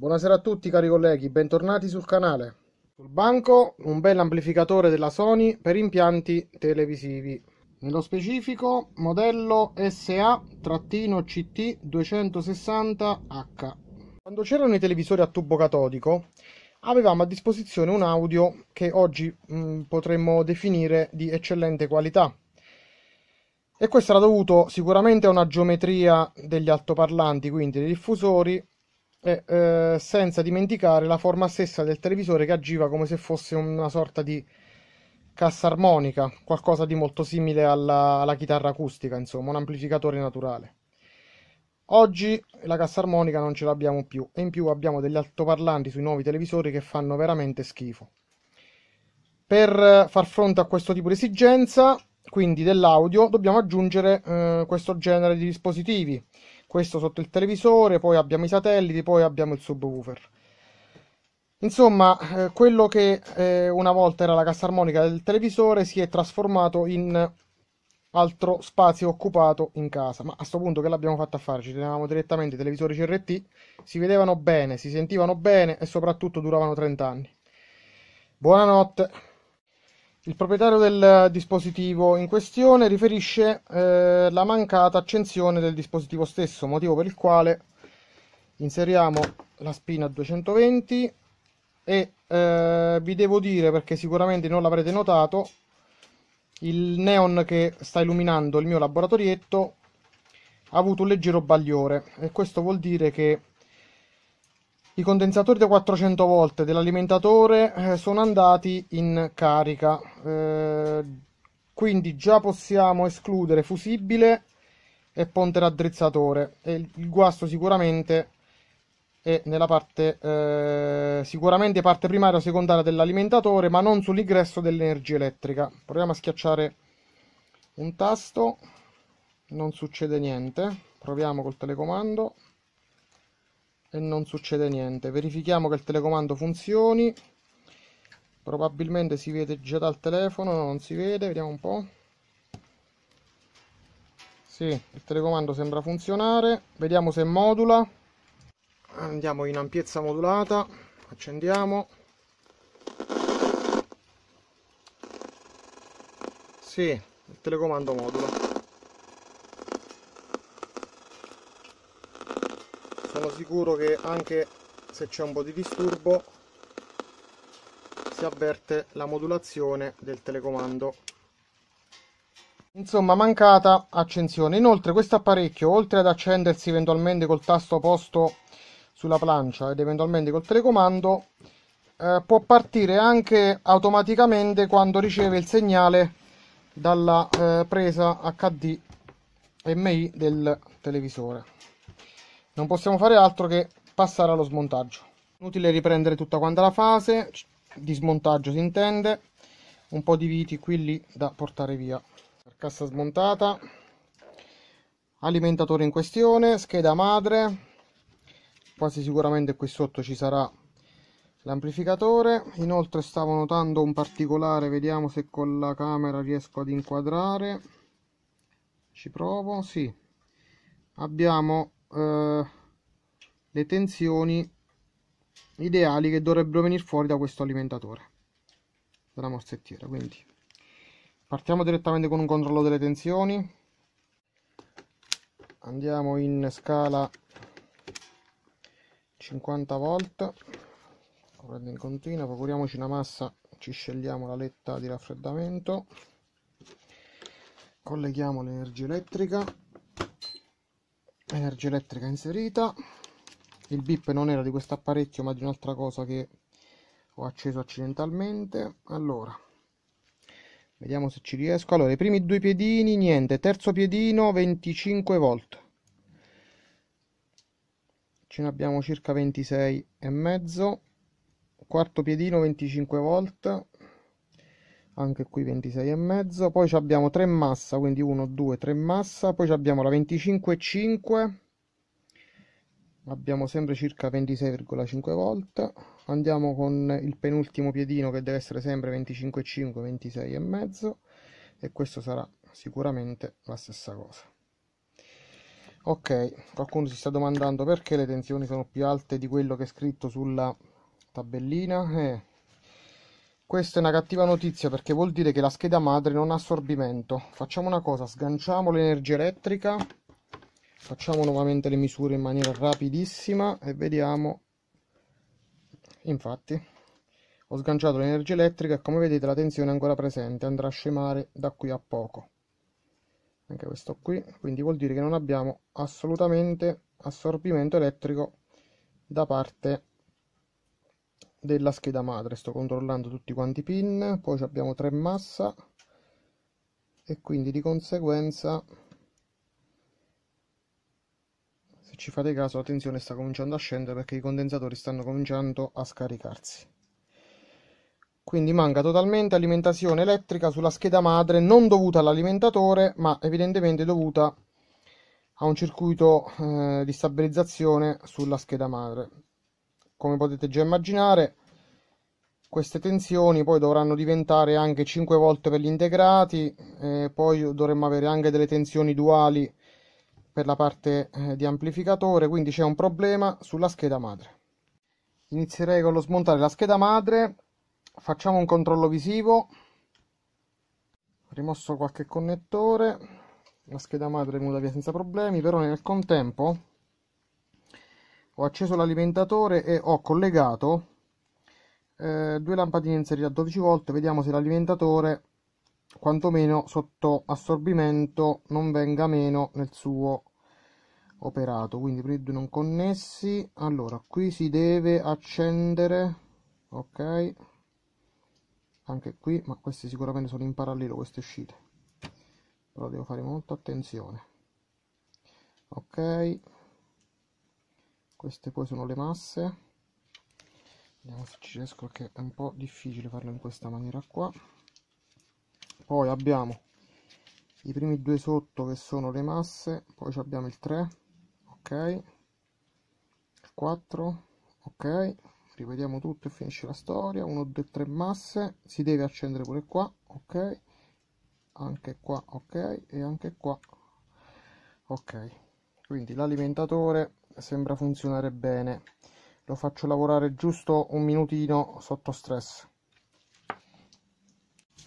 Buonasera a tutti cari colleghi, bentornati sul canale. Sul banco un bel amplificatore della Sony per impianti televisivi. Nello specifico modello SA-CT260H. Quando c'erano i televisori a tubo catodico avevamo a disposizione un audio che oggi mh, mm, potremmo definire di eccellente qualità. E questo era dovuto sicuramente a una geometria degli altoparlanti, quindi dei diffusori, e, eh, senza dimenticare la forma stessa del televisore che agiva come se fosse una sorta di cassa armonica, qualcosa di molto simile alla, alla chitarra acustica, insomma, un amplificatore naturale. Oggi la cassa armonica non ce l'abbiamo più e in più abbiamo degli altoparlanti sui nuovi televisori che fanno veramente schifo. Per far fronte a questo tipo di esigenza, quindi dell'audio, dobbiamo aggiungere eh, questo genere di dispositivi questo sotto il televisore, poi abbiamo i satelliti, poi abbiamo il subwoofer. Insomma, eh, quello che eh, una volta era la cassa armonica del televisore si è trasformato in altro spazio occupato in casa. Ma a questo punto che l'abbiamo fatto a fare? Ci tenevamo direttamente i televisori CRT, si vedevano bene, si sentivano bene e soprattutto duravano 30 anni. Buonanotte. Il proprietario del dispositivo in questione riferisce eh, la mancata accensione del dispositivo stesso, motivo per il quale inseriamo la spina 220 e eh, vi devo dire perché sicuramente non l'avrete notato il neon che sta illuminando il mio laboratorietto ha avuto un leggero bagliore e questo vuol dire che i condensatori da 400 volt dell'alimentatore eh, sono andati in carica, eh, quindi già possiamo escludere fusibile e ponte raddrizzatore. il guasto sicuramente è nella parte, eh, sicuramente parte primaria o secondaria dell'alimentatore, ma non sull'ingresso dell'energia elettrica. Proviamo a schiacciare un tasto, non succede niente. Proviamo col telecomando e non succede niente verifichiamo che il telecomando funzioni probabilmente si vede già dal telefono non si vede vediamo un po' sì il telecomando sembra funzionare vediamo se modula andiamo in ampiezza modulata accendiamo sì il telecomando modula sono sicuro che anche se c'è un po' di disturbo si avverte la modulazione del telecomando Insomma, mancata accensione. Inoltre, questo apparecchio, oltre ad accendersi eventualmente col tasto posto sulla plancia ed eventualmente col telecomando, eh, può partire anche automaticamente quando riceve il segnale dalla eh, presa HDMI del televisore non possiamo fare altro che passare allo smontaggio inutile riprendere tutta quanta la fase di smontaggio si intende un po' di viti qui lì da portare via carcassa smontata alimentatore in questione scheda madre quasi sicuramente qui sotto ci sarà l'amplificatore inoltre stavo notando un particolare vediamo se con la camera riesco ad inquadrare ci provo sì abbiamo eh, le tensioni ideali che dovrebbero venire fuori da questo alimentatore della morsettiera quindi partiamo direttamente con un controllo delle tensioni andiamo in scala 50 volt correndo in continua procuriamoci una massa ci scegliamo la letta di raffreddamento colleghiamo l'energia elettrica energia elettrica inserita il bip non era di questo apparecchio ma di un'altra cosa che ho acceso accidentalmente allora vediamo se ci riesco allora i primi due piedini niente terzo piedino 25 volt ce ne abbiamo circa 26 e mezzo quarto piedino 25 volt anche qui 26 e mezzo Poi abbiamo 3 massa, quindi 1, 2, 3 massa. Poi abbiamo la 25 5 Abbiamo sempre circa 26,5 volte. Andiamo con il penultimo piedino che deve essere sempre 25 5 26 e mezzo e questo sarà sicuramente la stessa cosa. Ok, qualcuno si sta domandando perché le tensioni sono più alte di quello che è scritto sulla tabellina. Eh, questa è una cattiva notizia perché vuol dire che la scheda madre non ha assorbimento. Facciamo una cosa, sganciamo l'energia elettrica, facciamo nuovamente le misure in maniera rapidissima e vediamo. Infatti, ho sganciato l'energia elettrica e come vedete la tensione è ancora presente, andrà a scemare da qui a poco. Anche questo qui, quindi vuol dire che non abbiamo assolutamente assorbimento elettrico da parte di della scheda madre sto controllando tutti quanti i pin poi abbiamo tre massa e quindi di conseguenza se ci fate caso la tensione sta cominciando a scendere perché i condensatori stanno cominciando a scaricarsi quindi manca totalmente alimentazione elettrica sulla scheda madre non dovuta all'alimentatore ma evidentemente dovuta a un circuito eh, di stabilizzazione sulla scheda madre come potete già immaginare queste tensioni poi dovranno diventare anche 5 volte per gli integrati eh, poi dovremmo avere anche delle tensioni duali per la parte eh, di amplificatore quindi c'è un problema sulla scheda madre inizierei con lo smontare la scheda madre facciamo un controllo visivo rimosso qualche connettore la scheda madre è venuta via senza problemi però nel contempo ho acceso l'alimentatore e ho collegato eh, due lampadine in serie a 12 volt vediamo se l'alimentatore quantomeno sotto assorbimento non venga meno nel suo operato quindi prima due non connessi allora qui si deve accendere ok anche qui ma questi sicuramente sono in parallelo queste uscite però devo fare molta attenzione ok queste poi sono le masse vediamo se ci riesco perché è un po' difficile farlo in questa maniera qua poi abbiamo i primi due sotto che sono le masse poi abbiamo il 3 ok il 4 ok rivediamo tutto e finisce la storia 1 2 3 masse si deve accendere pure qua ok anche qua ok e anche qua ok quindi l'alimentatore sembra funzionare bene. Lo faccio lavorare giusto un minutino sotto stress.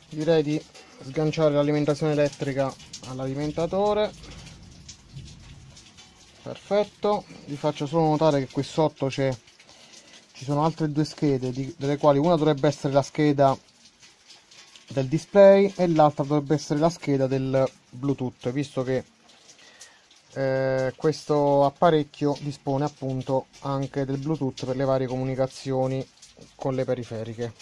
Direi di sganciare l'alimentazione elettrica all'alimentatore. Perfetto, vi faccio solo notare che qui sotto c'è ci sono altre due schede di, delle quali una dovrebbe essere la scheda del display e l'altra dovrebbe essere la scheda del bluetooth visto che eh, questo apparecchio dispone appunto anche del Bluetooth per le varie comunicazioni con le periferiche.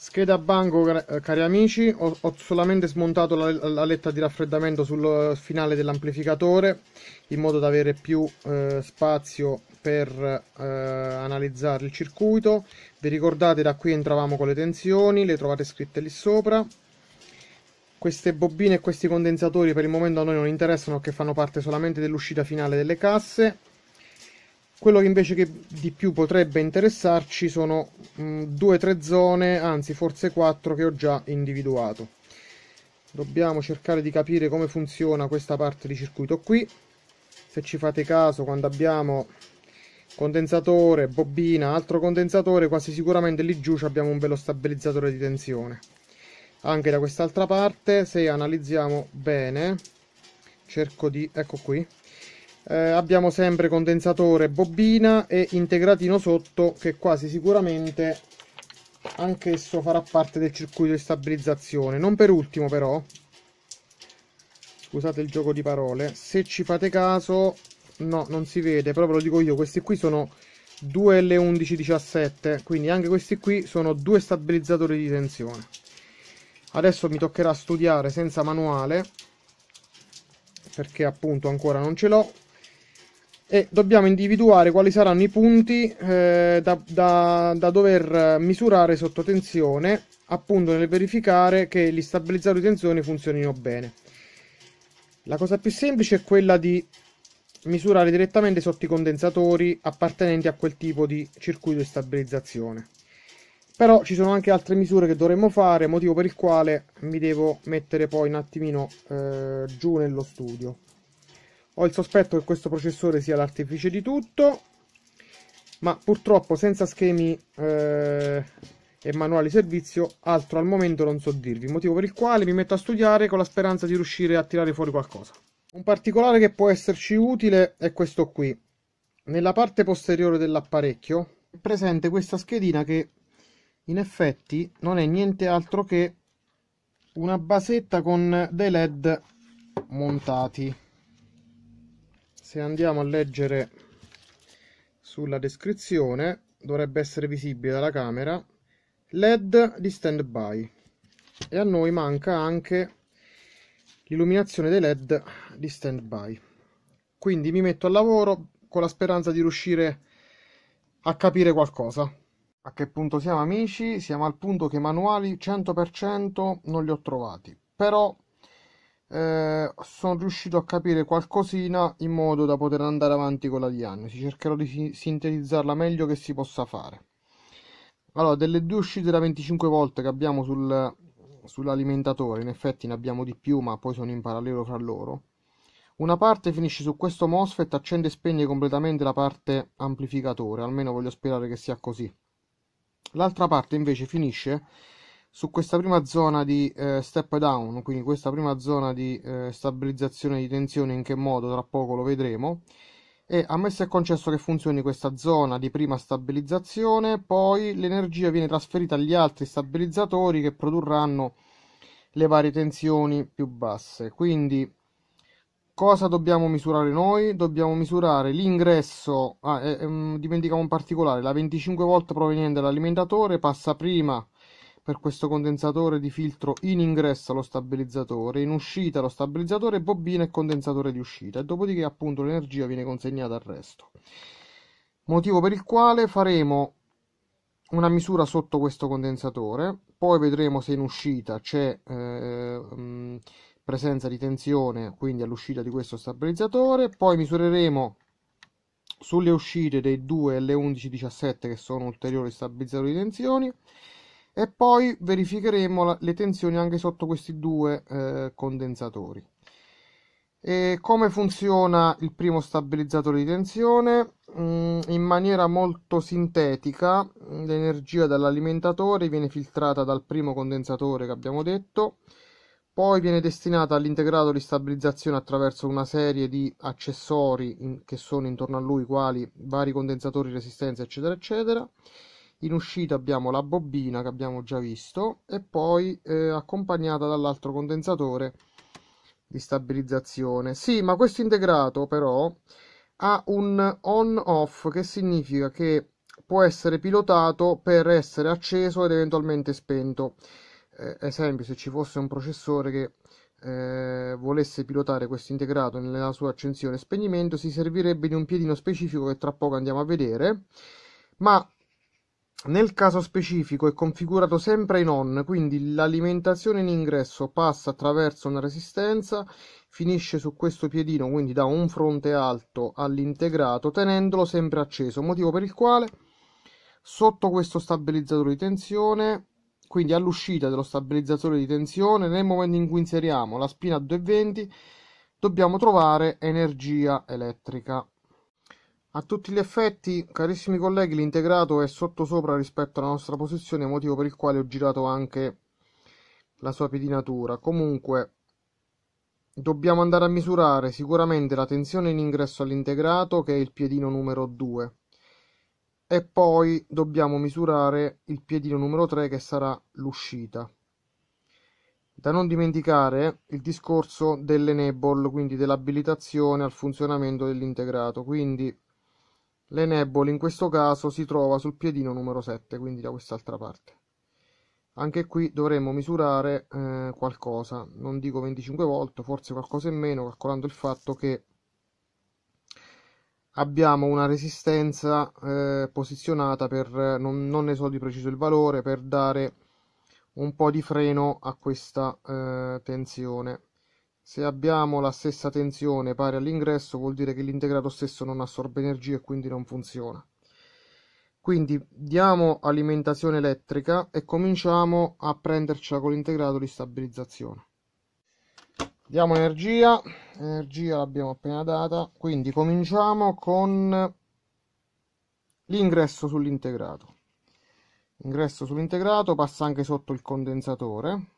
Scheda a banco, eh, cari amici, ho, ho solamente smontato la, la, letta di raffreddamento sul eh, finale dell'amplificatore in modo da avere più eh, spazio per eh, analizzare il circuito. Vi ricordate da qui entravamo con le tensioni, le trovate scritte lì sopra. Queste bobine e questi condensatori per il momento a noi non interessano che fanno parte solamente dell'uscita finale delle casse. Quello che invece che di più potrebbe interessarci sono mh, mm, due o tre zone, anzi forse quattro, che ho già individuato. Dobbiamo cercare di capire come funziona questa parte di circuito qui. Se ci fate caso, quando abbiamo condensatore, bobina, altro condensatore, quasi sicuramente lì giù abbiamo un bello stabilizzatore di tensione anche da quest'altra parte se analizziamo bene cerco di ecco qui eh, abbiamo sempre condensatore bobina e integratino sotto che quasi sicuramente anch'esso farà parte del circuito di stabilizzazione non per ultimo però scusate il gioco di parole se ci fate caso no non si vede però ve lo dico io questi qui sono 2L1117 quindi anche questi qui sono due stabilizzatori di tensione Adesso mi toccherà studiare senza manuale, perché appunto ancora non ce l'ho, e dobbiamo individuare quali saranno i punti eh, da, da, da, dover misurare sotto tensione, appunto nel verificare che gli stabilizzatori di tensione funzionino bene. La cosa più semplice è quella di misurare direttamente sotto i condensatori appartenenti a quel tipo di circuito di stabilizzazione però ci sono anche altre misure che dovremmo fare motivo per il quale mi devo mettere poi un attimino eh, giù nello studio ho il sospetto che questo processore sia l'artefice di tutto ma purtroppo senza schemi eh, e manuali servizio altro al momento non so dirvi motivo per il quale mi metto a studiare con la speranza di riuscire a tirare fuori qualcosa un particolare che può esserci utile è questo qui nella parte posteriore dell'apparecchio è presente questa schedina che in effetti non è niente altro che una basetta con dei led montati se andiamo a leggere sulla descrizione dovrebbe essere visibile dalla camera led di stand by e a noi manca anche l'illuminazione dei led di stand by quindi mi metto al lavoro con la speranza di riuscire a capire qualcosa a che punto siamo amici? Siamo al punto che i manuali 100% non li ho trovati, però eh, sono riuscito a capire qualcosina in modo da poter andare avanti con la diagnosi. Cercherò di sintetizzarla meglio che si possa fare. Allora, delle due uscite da 25 volte che abbiamo sul, sull'alimentatore, in effetti ne abbiamo di più, ma poi sono in parallelo fra loro. Una parte finisce su questo MOSFET, accende e spegne completamente la parte amplificatore, almeno voglio sperare che sia così. L'altra parte invece finisce su questa prima zona di eh, step down, quindi questa prima zona di eh, stabilizzazione di tensione, in che modo tra poco lo vedremo. E a ammesso è concesso che funzioni questa zona di prima stabilizzazione, poi l'energia viene trasferita agli altri stabilizzatori che produrranno le varie tensioni più basse. Quindi cosa dobbiamo misurare noi? Dobbiamo misurare l'ingresso, ah, eh, ehm, dimenticavo un particolare, la 25 volt proveniente dall'alimentatore passa prima per questo condensatore di filtro in ingresso allo stabilizzatore, in uscita allo stabilizzatore, bobina e condensatore di uscita e dopodiché appunto l'energia viene consegnata al resto. Motivo per il quale faremo una misura sotto questo condensatore, poi vedremo se in uscita c'è... Eh, ehm, presenza di tensione quindi all'uscita di questo stabilizzatore poi misureremo sulle uscite dei due L1117 che sono ulteriori stabilizzatori di tensioni e poi verificheremo le tensioni anche sotto questi due eh, condensatori e come funziona il primo stabilizzatore di tensione? Mm, in maniera molto sintetica, mm, l'energia dall'alimentatore viene filtrata dal primo condensatore che abbiamo detto poi viene destinata all'integrato di stabilizzazione attraverso una serie di accessori in, che sono intorno a lui, quali vari condensatori, resistenza, eccetera, eccetera. In uscita abbiamo la bobina che abbiamo già visto e poi eh, accompagnata dall'altro condensatore di stabilizzazione. Sì, ma questo integrato però ha un on-off che significa che può essere pilotato per essere acceso ed eventualmente spento eh, esempio se ci fosse un processore che eh, volesse pilotare questo integrato nella sua accensione e spegnimento si servirebbe di un piedino specifico che tra poco andiamo a vedere ma nel caso specifico è configurato sempre in on quindi l'alimentazione in ingresso passa attraverso una resistenza finisce su questo piedino quindi da un fronte alto all'integrato tenendolo sempre acceso motivo per il quale sotto questo stabilizzatore di tensione quindi all'uscita dello stabilizzatore di tensione nel momento in cui inseriamo la spina a 220 dobbiamo trovare energia elettrica a tutti gli effetti carissimi colleghi l'integrato è sottosopra rispetto alla nostra posizione motivo per il quale ho girato anche la sua pedinatura comunque dobbiamo andare a misurare sicuramente la tensione in ingresso all'integrato che è il piedino numero 2 e poi dobbiamo misurare il piedino numero 3 che sarà l'uscita. Da non dimenticare il discorso dell'enable, quindi dell'abilitazione al funzionamento dell'integrato. Quindi l'enable in questo caso si trova sul piedino numero 7, quindi da quest'altra parte. Anche qui dovremmo misurare eh, qualcosa, non dico 25 volt, forse qualcosa in meno, calcolando il fatto che abbiamo una resistenza eh, posizionata per, non, non ne so di preciso il valore, per dare un po' di freno a questa eh, tensione. Se abbiamo la stessa tensione pari all'ingresso vuol dire che l'integrato stesso non assorbe energia e quindi non funziona. Quindi diamo alimentazione elettrica e cominciamo a prendercela con l'integrato di stabilizzazione diamo energia energia l'abbiamo appena data quindi cominciamo con l'ingresso sull'integrato ingresso sull'integrato passa anche sotto il condensatore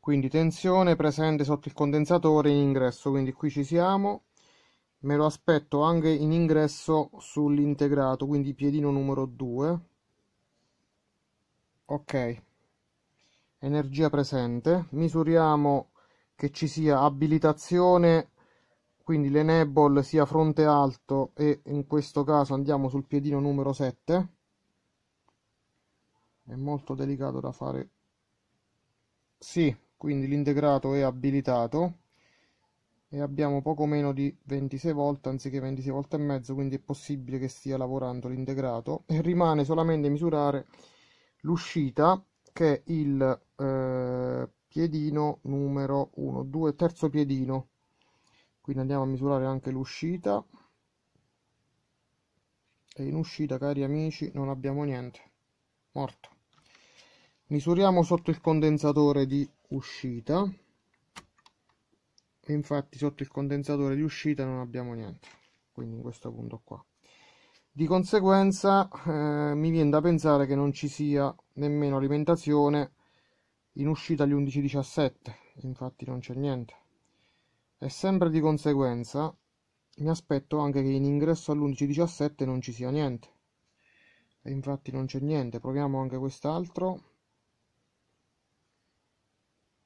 quindi tensione presente sotto il condensatore in ingresso quindi qui ci siamo me lo aspetto anche in ingresso sull'integrato quindi piedino numero 2 ok energia presente, misuriamo che ci sia abilitazione, quindi l'enable sia fronte alto e in questo caso andiamo sul piedino numero 7, è molto delicato da fare, sì, quindi l'integrato è abilitato e abbiamo poco meno di 26 volte anziché 26 volte e mezzo quindi è possibile che stia lavorando l'integrato e rimane solamente misurare l'uscita che il eh, piedino numero 1, 2, terzo piedino. Quindi andiamo a misurare anche l'uscita. E in uscita, cari amici, non abbiamo niente. Morto. Misuriamo sotto il condensatore di uscita. Infatti sotto il condensatore di uscita non abbiamo niente. Quindi in questo punto qua. Di conseguenza, eh, mi viene da pensare che non ci sia nemmeno alimentazione in uscita agli 11.17, infatti non c'è niente. E sempre di conseguenza, mi aspetto anche che in ingresso all'11.17 non ci sia niente. E infatti non c'è niente, proviamo anche quest'altro.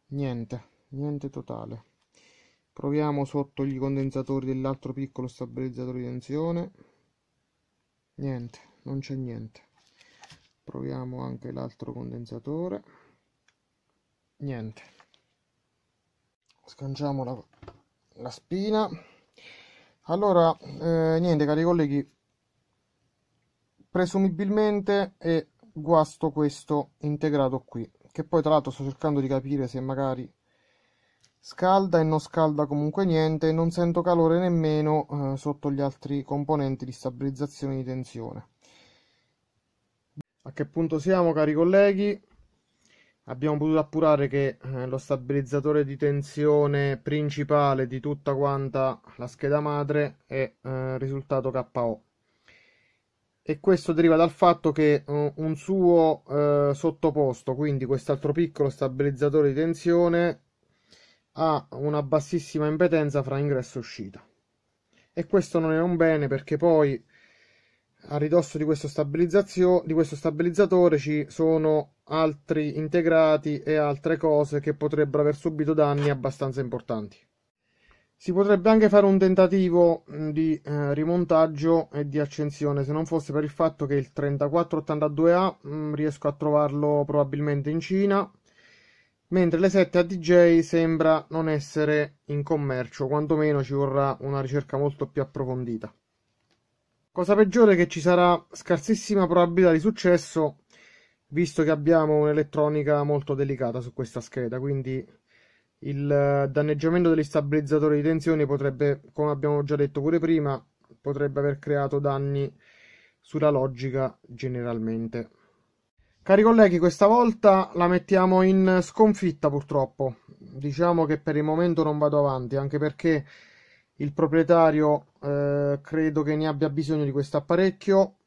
Niente, niente totale. Proviamo sotto gli condensatori dell'altro piccolo stabilizzatore di tensione niente non c'è niente proviamo anche l'altro condensatore niente scanciamo la, la spina allora eh, niente cari colleghi presumibilmente è guasto questo integrato qui che poi tra l'altro sto cercando di capire se magari Scalda e non scalda comunque niente e non sento calore nemmeno eh, sotto gli altri componenti di stabilizzazione di tensione. A che punto siamo cari colleghi? Abbiamo potuto appurare che eh, lo stabilizzatore di tensione principale di tutta quanta la scheda madre è eh, risultato KO e questo deriva dal fatto che uh, un suo uh, sottoposto, quindi quest'altro piccolo stabilizzatore di tensione, ha una bassissima impedenza fra ingresso e uscita. E questo non è un bene perché poi a ridosso di questo, di questo stabilizzatore ci sono altri integrati e altre cose che potrebbero aver subito danni abbastanza importanti. Si potrebbe anche fare un tentativo di eh, rimontaggio e di accensione se non fosse per il fatto che il 3482A mh, riesco a trovarlo probabilmente in Cina mentre le 7 ADJ sembra non essere in commercio, quantomeno ci vorrà una ricerca molto più approfondita. Cosa peggiore è che ci sarà scarsissima probabilità di successo, visto che abbiamo un'elettronica molto delicata su questa scheda, quindi il danneggiamento degli stabilizzatori di tensione potrebbe, come abbiamo già detto pure prima, potrebbe aver creato danni sulla logica generalmente. Cari colleghi, questa volta la mettiamo in sconfitta purtroppo. Diciamo che per il momento non vado avanti, anche perché il proprietario eh, credo che ne abbia bisogno di questo apparecchio,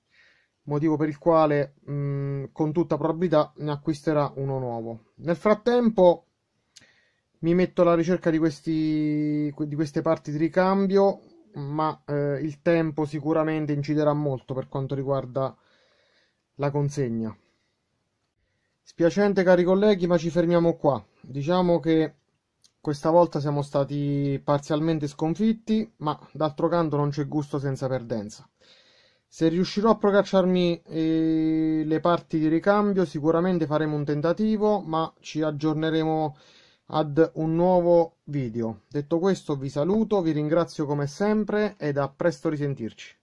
motivo per il quale mh, mm, con tutta probabilità ne acquisterà uno nuovo. Nel frattempo mi metto alla ricerca di, questi, di queste parti di ricambio, ma eh, il tempo sicuramente inciderà molto per quanto riguarda la consegna. Spiacente cari colleghi, ma ci fermiamo qua. Diciamo che questa volta siamo stati parzialmente sconfitti, ma d'altro canto non c'è gusto senza perdenza. Se riuscirò a procacciarmi eh, le parti di ricambio, sicuramente faremo un tentativo, ma ci aggiorneremo ad un nuovo video. Detto questo vi saluto, vi ringrazio come sempre ed a presto risentirci.